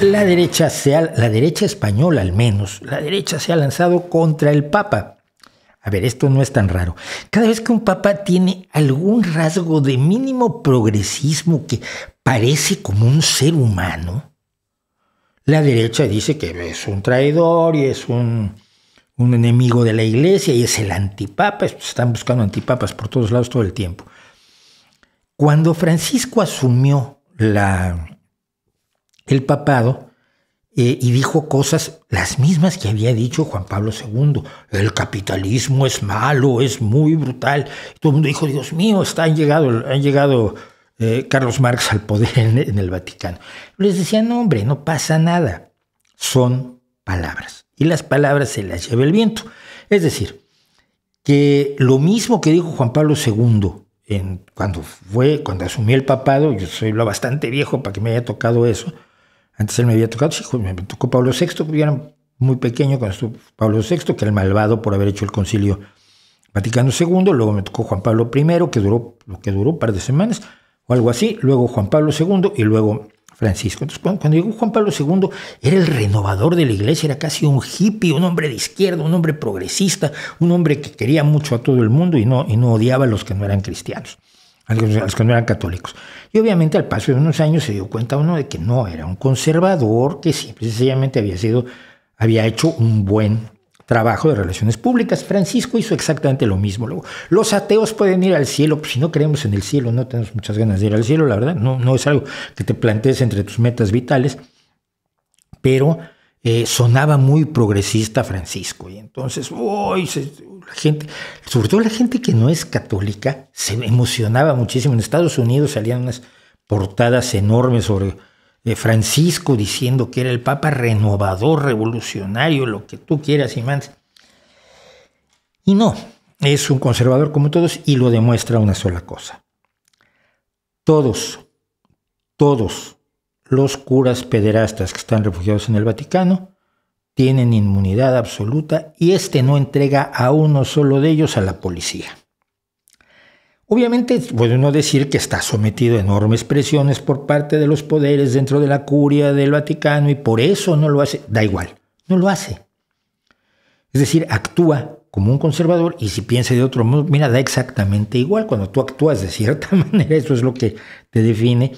la derecha, se la derecha española al menos, la derecha se ha lanzado contra el Papa. A ver, esto no es tan raro. Cada vez que un papa tiene algún rasgo de mínimo progresismo que parece como un ser humano, la derecha dice que es un traidor y es un, un enemigo de la iglesia y es el antipapa. Pues, están buscando antipapas por todos lados todo el tiempo. Cuando Francisco asumió la, el papado eh, y dijo cosas las mismas que había dicho Juan Pablo II. El capitalismo es malo, es muy brutal. todo el mundo dijo, Dios mío, está, han llegado, han llegado eh, Carlos Marx al poder en, el Vaticano. Les decía, no, hombre, no pasa nada. Son palabras. Y las palabras se las lleva el viento. Es decir, que lo mismo que dijo Juan Pablo II en, cuando fue, cuando asumió el papado, yo soy lo bastante viejo para que me haya tocado eso, antes él me había tocado, sí, me tocó Pablo VI, yo era muy pequeño cuando estuvo Pablo VI, que era el malvado por haber hecho el concilio Vaticano II, luego me tocó Juan Pablo I, que duró lo que duró un par de semanas o algo así, luego Juan Pablo II y luego Francisco. Entonces, cuando, llegó Juan Pablo II, era el renovador de la iglesia, era casi un hippie, un hombre de izquierda, un hombre progresista, un hombre que quería mucho a todo el mundo y no, y no odiaba a los que no eran cristianos los que no eran católicos. Y obviamente al paso de unos años se dio cuenta uno de que no, era un conservador que simple, sencillamente había sido, había hecho un buen trabajo de relaciones públicas. Francisco hizo exactamente lo mismo. los ateos pueden ir al cielo, pues si no creemos en el cielo, no tenemos muchas ganas de ir al cielo, la verdad, no, no es algo que te plantees entre tus metas vitales, pero eh, sonaba muy progresista Francisco. Y entonces, uy, la gente, sobre todo la gente que no es católica, se emocionaba muchísimo. En Estados Unidos salían unas portadas enormes sobre eh, Francisco diciendo que era el Papa renovador, revolucionario, lo que tú quieras y Y no, es un conservador como todos y lo demuestra una sola cosa. Todos, todos los curas pederastas que están refugiados en el Vaticano tienen inmunidad absoluta y este no entrega a uno solo de ellos a la policía. Obviamente puede uno decir que está sometido a enormes presiones por parte de los poderes dentro de la curia del Vaticano y por eso no lo hace. Da igual, no lo hace. Es decir, actúa como un conservador y si piensa de otro modo, mira, da exactamente igual. Cuando tú actúas de cierta manera, eso es lo que te define,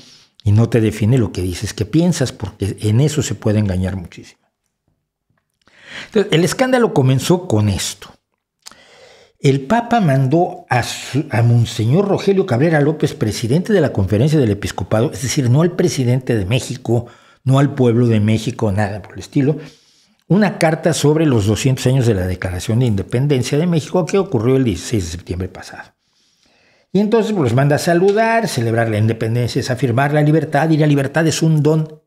y no te define lo que dices que piensas, porque en eso se puede engañar muchísimo. Entonces, el escándalo comenzó con esto. El Papa mandó a, a, Monseñor Rogelio Cabrera López, presidente de la Conferencia del Episcopado, es decir, no al presidente de México, no al pueblo de México, nada por el estilo, una carta sobre los 200 años de la Declaración de Independencia de México que ocurrió el 16 de septiembre pasado. Y entonces pues, los manda a saludar, celebrar la independencia es afirmar la libertad y la libertad es un don.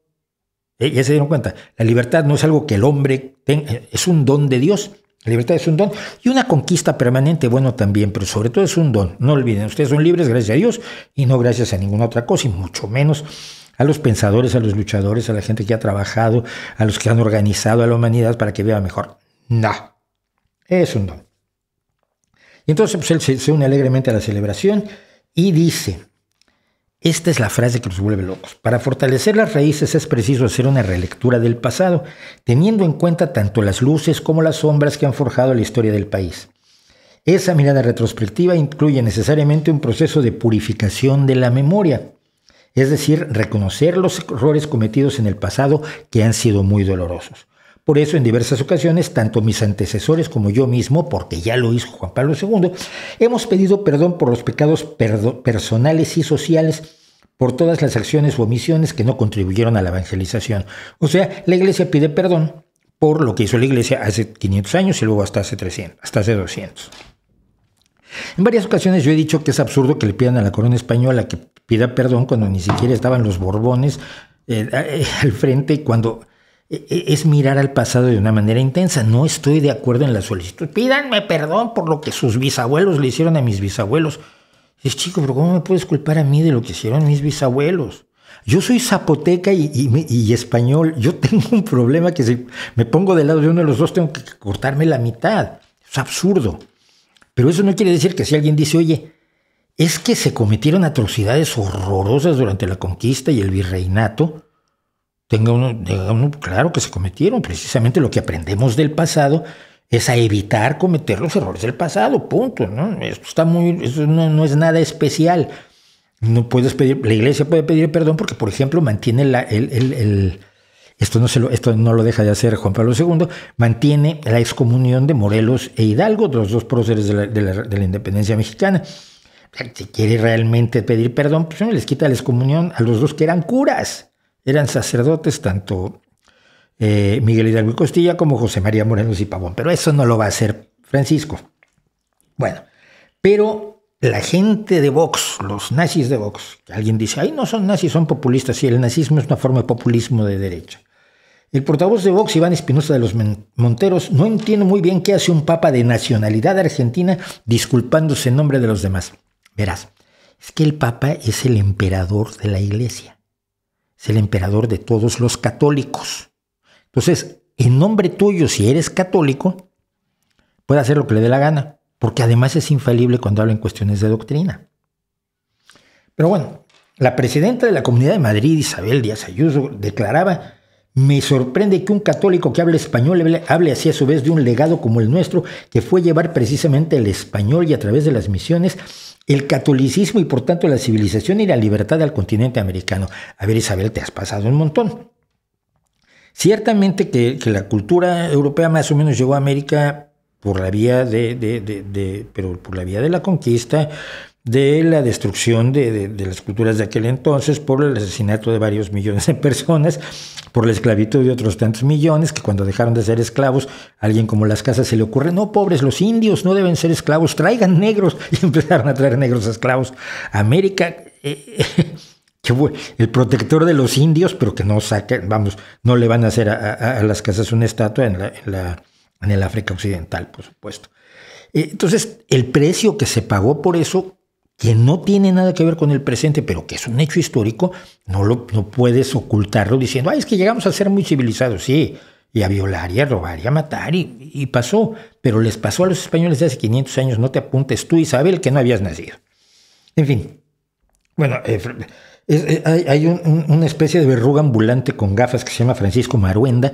Eh, ya se dieron cuenta, la libertad no es algo que el hombre tenga, eh, es un don de Dios. La libertad es un don y una conquista permanente, bueno también, pero sobre todo es un don. No olviden, ustedes son libres gracias a Dios y no gracias a ninguna otra cosa y mucho menos a los pensadores, a los luchadores, a la gente que ha trabajado, a los que han organizado a la humanidad para que viva mejor. No, es un don entonces pues, él se une alegremente a la celebración y dice, esta es la frase que nos vuelve locos. Para fortalecer las raíces es preciso hacer una relectura del pasado, teniendo en cuenta tanto las luces como las sombras que han forjado la historia del país. Esa mirada retrospectiva incluye necesariamente un proceso de purificación de la memoria, es decir, reconocer los errores cometidos en el pasado que han sido muy dolorosos. Por eso en diversas ocasiones, tanto mis antecesores como yo mismo, porque ya lo hizo Juan Pablo II, hemos pedido perdón por los pecados personales y sociales por todas las acciones u omisiones que no contribuyeron a la evangelización. O sea, la iglesia pide perdón por lo que hizo la iglesia hace 500 años y luego hasta hace 300, hasta hace 200. En varias ocasiones yo he dicho que es absurdo que le pidan a la corona española que pida perdón cuando ni siquiera estaban los Borbones eh, eh, al frente y cuando e, e, es mirar al pasado de una manera intensa. No estoy de acuerdo en la solicitud. Pídanme perdón por lo que sus bisabuelos le hicieron a mis bisabuelos. Es chico, pero ¿cómo me puedes culpar a mí de lo que hicieron mis bisabuelos? Yo soy zapoteca y, español. Yo tengo un problema que si me pongo del lado de uno de los dos tengo que cortarme la mitad. Es absurdo. Pero eso no quiere decir que si alguien dice, oye, es que se cometieron atrocidades horrorosas durante la conquista y el virreinato, tenga uno, claro que se cometieron. Precisamente lo que aprendemos del pasado es a evitar cometer los errores del pasado, punto. ¿no? Esto está muy, no, es nada especial. No puedes pedir, la iglesia puede pedir perdón porque, por ejemplo, mantiene la, el, esto no, se lo, esto no lo deja de hacer Juan Pablo II, mantiene la excomunión de Morelos e Hidalgo, los dos próceres de la, independencia mexicana. Si quiere realmente pedir perdón, pues les quita la excomunión a los dos que eran curas eran sacerdotes tanto eh, Miguel Hidalgo y Costilla como José María Moreno y Pavón, pero eso no lo va a hacer Francisco. Bueno, pero la gente de Vox, los nazis de Vox, alguien dice, ay, no son nazis, son populistas, Y el nazismo es una forma de populismo de derecha. El portavoz de Vox, Iván Espinosa de los Monteros, no entiende muy bien qué hace un papa de nacionalidad argentina disculpándose en nombre de los demás. Verás, es que el papa es el emperador de la iglesia es el emperador de todos los católicos. Entonces, en nombre tuyo, si eres católico, puede hacer lo que le dé la gana, porque además es infalible cuando habla en cuestiones de doctrina. Pero bueno, la presidenta de la Comunidad de Madrid, Isabel Díaz Ayuso, declaraba, me sorprende que un católico que hable español hable así a su vez de un legado como el nuestro, que fue llevar precisamente el español y a través de las misiones el catolicismo y por tanto la civilización y la libertad al continente americano. A ver, Isabel, te has pasado un montón. Ciertamente que, la cultura europea más o menos llegó a América por la vía pero por la vía de la conquista de la destrucción de, las culturas de aquel entonces, por el asesinato de varios millones de personas, por la esclavitud de otros tantos millones, que cuando dejaron de ser esclavos, alguien como las casas se le ocurre, no, pobres, los indios no deben ser esclavos, traigan negros, y empezaron a traer negros esclavos. América, eh, eh, que el protector de los indios, pero que no saquen vamos, no le van a hacer a, las casas una estatua en, la, en, el África Occidental, por supuesto. Eh, entonces, el precio que se pagó por eso que no tiene nada que ver con el presente, pero que es un hecho histórico, no, lo, puedes ocultarlo diciendo, ay, es que llegamos a ser muy civilizados, sí, y a violar y a robar y a matar, y, pasó, pero les pasó a los españoles de hace 500 años, no te apuntes tú, Isabel, que no habías nacido. En fin, bueno, eh, eh, hay, una especie de verruga ambulante con gafas que se llama Francisco Maruenda,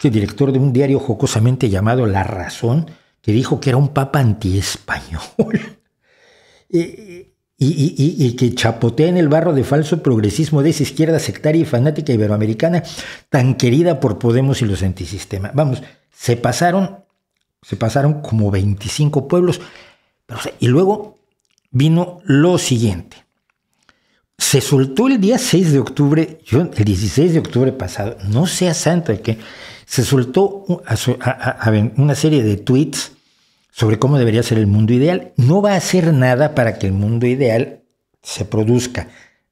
es director de un diario jocosamente llamado La Razón, que dijo que era un papa antiespañol. Y y, y, y, que en el barro de falso progresismo de esa izquierda sectaria y fanática iberoamericana tan querida por Podemos y los antisistemas. Vamos, se pasaron, se pasaron como 25 pueblos. y luego vino lo siguiente. Se soltó el día 6 de octubre, el 16 de octubre pasado, no sea santo que se soltó una serie de tweets sobre cómo debería ser el mundo ideal. No va a hacer nada para que el mundo ideal se produzca.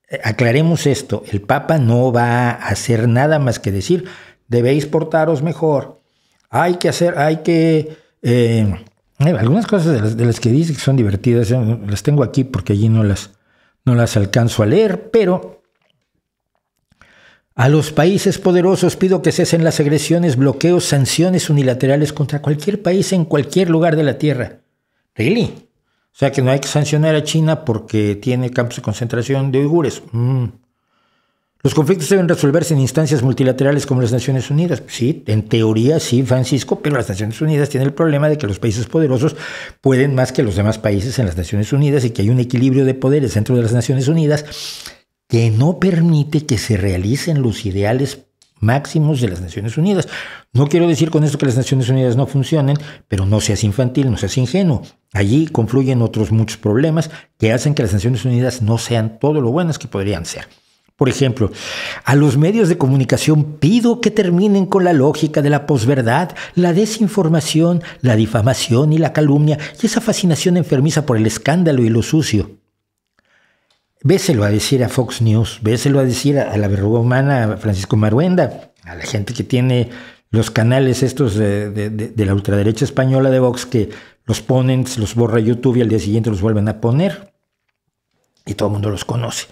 Eh, aclaremos esto, el Papa no va a hacer nada más que decir, debéis portaros mejor, hay que hacer, hay que... Eh, eh, algunas cosas de las, de las, que dice que son divertidas, las tengo aquí porque allí no las, no las alcanzo a leer, pero a los países poderosos pido que cesen las agresiones, bloqueos, sanciones unilaterales contra cualquier país en cualquier lugar de la Tierra. ¿Really? O sea que no hay que sancionar a China porque tiene campos de concentración de uigures. Mm. Los conflictos deben resolverse en instancias multilaterales como las Naciones Unidas. Sí, en teoría sí, Francisco, pero las Naciones Unidas tienen el problema de que los países poderosos pueden más que los demás países en las Naciones Unidas y que hay un equilibrio de poderes dentro de las Naciones Unidas que no permite que se realicen los ideales máximos de las Naciones Unidas. No quiero decir con esto que las Naciones Unidas no funcionen, pero no seas infantil, no seas ingenuo. Allí confluyen otros muchos problemas que hacen que las Naciones Unidas no sean todo lo buenas que podrían ser. Por ejemplo, a los medios de comunicación pido que terminen con la lógica de la posverdad, la desinformación, la difamación y la calumnia y esa fascinación enfermiza por el escándalo y lo sucio. Véselo a decir a Fox News, véselo a decir a, la verruga humana, a Francisco Maruenda, a la gente que tiene los canales estos de, la ultraderecha española de Vox que los ponen, los borra YouTube y al día siguiente los vuelven a poner. Y todo el mundo los conoce.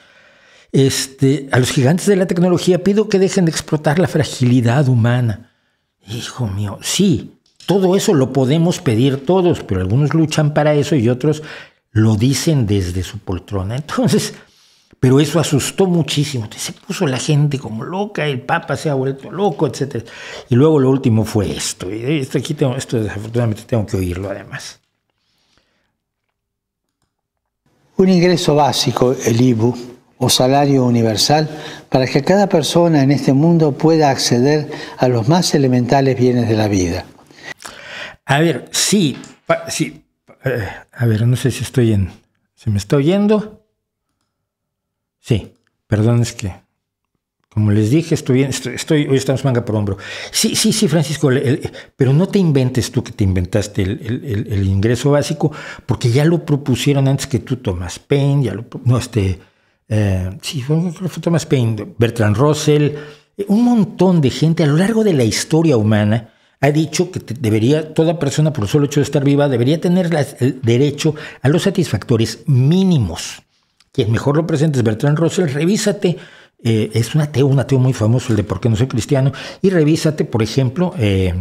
Este, a los gigantes de la tecnología pido que dejen de explotar la fragilidad humana. Hijo mío, sí, todo eso lo podemos pedir todos, pero algunos luchan para eso y otros lo dicen desde su poltrona. Entonces, pero eso asustó muchísimo. se puso la gente como loca, el Papa se ha vuelto loco, etc. Y luego lo último fue esto. Y esto aquí tengo, esto desafortunadamente tengo que oírlo además. Un ingreso básico, el IBU, o salario universal, para que cada persona en este mundo pueda acceder a los más elementales bienes de la vida. A ver, sí, sí a ver, no sé si estoy en. ¿Se me está oyendo? Sí, perdón, es que. Como les dije, estoy, bien. hoy estamos manga por hombro. Sí, sí, sí, Francisco, pero no te inventes tú que te inventaste el, ingreso básico, porque ya lo propusieron antes que tú, Thomas Paine, ya no, este, eh, sí, fue Thomas Paine, Bertrand Russell, eh, un montón de gente a lo largo de la historia humana ha dicho que debería, toda persona por el solo hecho de estar viva, debería tener el derecho a los satisfactores mínimos. Quien mejor lo presenta es Bertrand Russell, revísate. Eh, es un ateo, una muy famoso, el de por qué no soy cristiano, y revísate, por ejemplo, eh,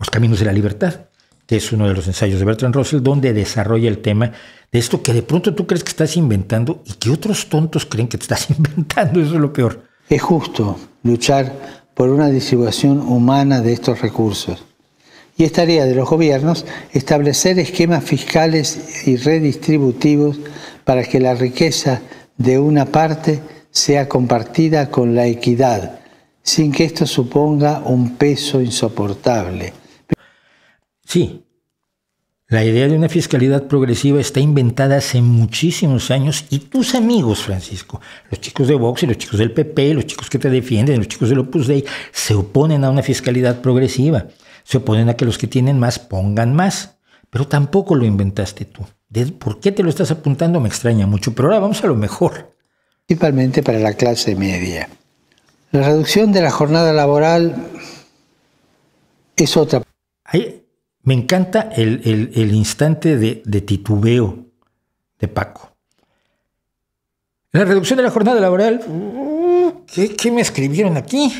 Los Caminos de la Libertad, que es uno de los ensayos de Bertrand Russell, donde desarrolla el tema de esto que de pronto tú crees que estás inventando y que otros tontos creen que te estás inventando, eso es lo peor. Es justo luchar por una distribución humana de estos recursos. Y es tarea de los gobiernos establecer esquemas fiscales y redistributivos para que la riqueza de una parte sea compartida con la equidad, sin que esto suponga un peso insoportable. Sí, la idea de una fiscalidad progresiva está inventada hace muchísimos años y tus amigos, Francisco, los chicos de Vox y los chicos del PP, los chicos que te defienden, los chicos del Opus Dei, se oponen a una fiscalidad progresiva. Se oponen a que los que tienen más pongan más. Pero tampoco lo inventaste tú. ¿Por qué te lo estás apuntando? Me extraña mucho, pero ahora vamos a lo mejor. Principalmente para la clase media. La reducción de la jornada laboral es otra. Hay, me encanta el, instante de, titubeo de Paco. La reducción de la jornada laboral, mm, ¿qué, me escribieron aquí?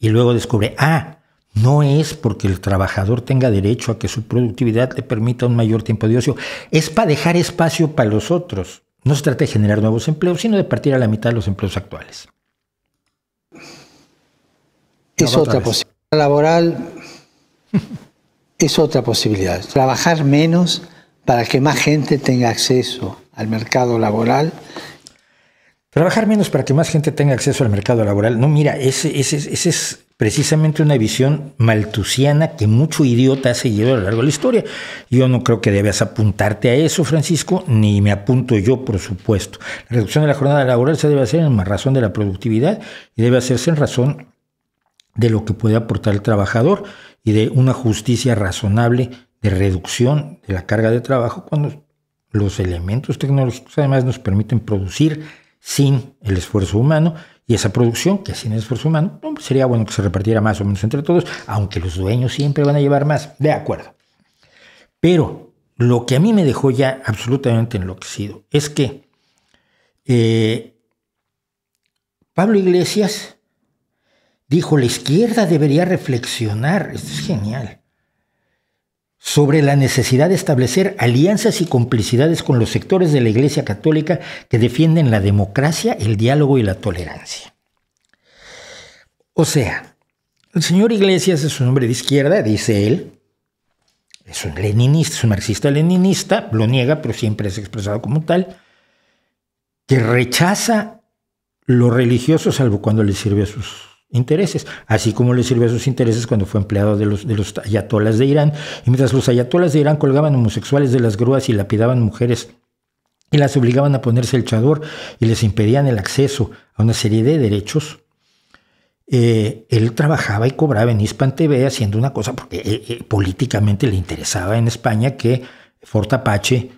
Y luego descubre, ah, no es porque el trabajador tenga derecho a que su productividad le permita un mayor tiempo de ocio, es para dejar espacio para los otros. No se trata de generar nuevos empleos, sino de partir a la mitad de los empleos actuales. Es otra, otra posibilidad laboral es otra posibilidad. Trabajar menos para que más gente tenga acceso al mercado laboral. Trabajar menos para que más gente tenga acceso al mercado laboral. No, mira, ese, es precisamente una visión maltusiana que mucho idiota ha seguido a lo largo de la historia. Yo no creo que debas apuntarte a eso, Francisco, ni me apunto yo, por supuesto. La reducción de la jornada laboral se debe hacer en razón de la productividad y debe hacerse en razón de lo que puede aportar el trabajador y de una justicia razonable de reducción de la carga de trabajo cuando los elementos tecnológicos además nos permiten producir sin el esfuerzo humano y esa producción que sin esfuerzo humano sería bueno que se repartiera más o menos entre todos, aunque los dueños siempre van a llevar más, de acuerdo. Pero lo que a mí me dejó ya absolutamente enloquecido es que eh, Pablo Iglesias dijo, la izquierda debería reflexionar, esto es genial, sobre la necesidad de establecer alianzas y complicidades con los sectores de la Iglesia Católica que defienden la democracia, el diálogo y la tolerancia. O sea, el señor Iglesias es un hombre de izquierda, dice él, es un leninista, es un marxista-leninista, lo niega, pero siempre es expresado como tal, que rechaza lo religioso salvo cuando le sirve a sus intereses, así como le sirvió a sus intereses cuando fue empleado de los, ayatolas de Irán. Y mientras los ayatolas de Irán colgaban homosexuales de las grúas y lapidaban mujeres y las obligaban a ponerse el chador y les impedían el acceso a una serie de derechos, eh, él trabajaba y cobraba en Hispan TV haciendo una cosa porque eh, eh, políticamente le interesaba en España que Fortapache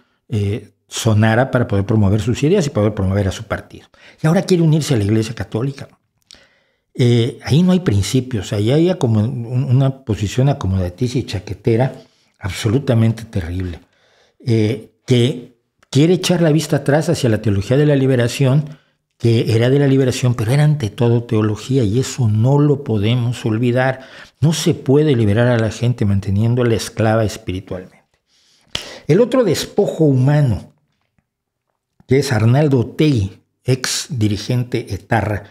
sonara para poder promover sus ideas y poder promover a su partido. Y ahora quiere unirse a la Iglesia Católica. Eh, ahí no hay principios, ahí hay una posición acomodaticia y chaquetera absolutamente terrible, eh, que quiere echar la vista atrás hacia la teología de la liberación, que era de la liberación, pero era ante todo teología y eso no lo podemos olvidar. No se puede liberar a la gente manteniendo esclava espiritualmente. El otro despojo humano, que es Arnaldo Tei ex dirigente etarra,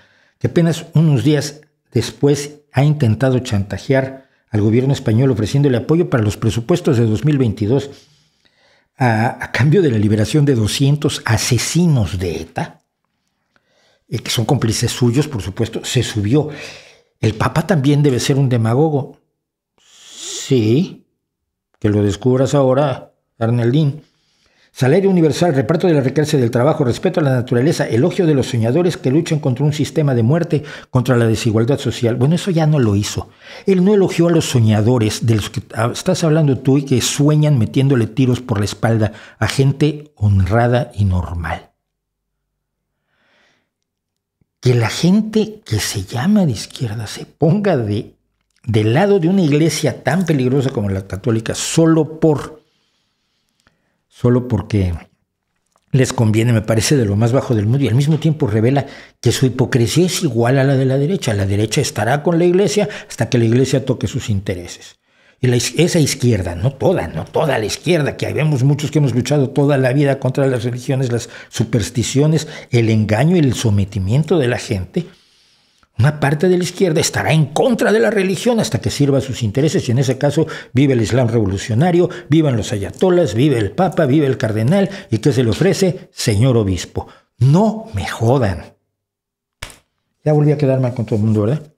que apenas unos días después ha intentado chantajear al gobierno español ofreciéndole apoyo para los presupuestos de 2022 a, cambio de la liberación de 200 asesinos de ETA, eh, que son cómplices suyos, por supuesto, se subió. El Papa también debe ser un demagogo. Sí, que lo descubras ahora, Arnaldín. Salario universal, reparto de la riqueza del trabajo, respeto a la naturaleza, elogio de los soñadores que luchan contra un sistema de muerte, contra la desigualdad social. Bueno, eso ya no lo hizo. Él no elogió a los soñadores de los que ah, estás hablando tú y que sueñan metiéndole tiros por la espalda a gente honrada y normal. Que la gente que se llama de izquierda se ponga de, del lado de una iglesia tan peligrosa como la católica solo por solo porque les conviene, me parece, de lo más bajo del mundo y al mismo tiempo revela que su hipocresía es igual a la de la derecha. La derecha estará con la iglesia hasta que la iglesia toque sus intereses. Y la, esa izquierda, no toda, no toda la izquierda, que vemos muchos que hemos luchado toda la vida contra las religiones, las supersticiones, el engaño y el sometimiento de la gente, una parte de la izquierda estará en contra de la religión hasta que sirva a sus intereses y en ese caso vive el Islam revolucionario, vivan los ayatolas, vive el Papa, vive el cardenal y ¿qué se le ofrece? Señor obispo, no me jodan. Ya volví a quedar mal con todo el mundo, ¿verdad?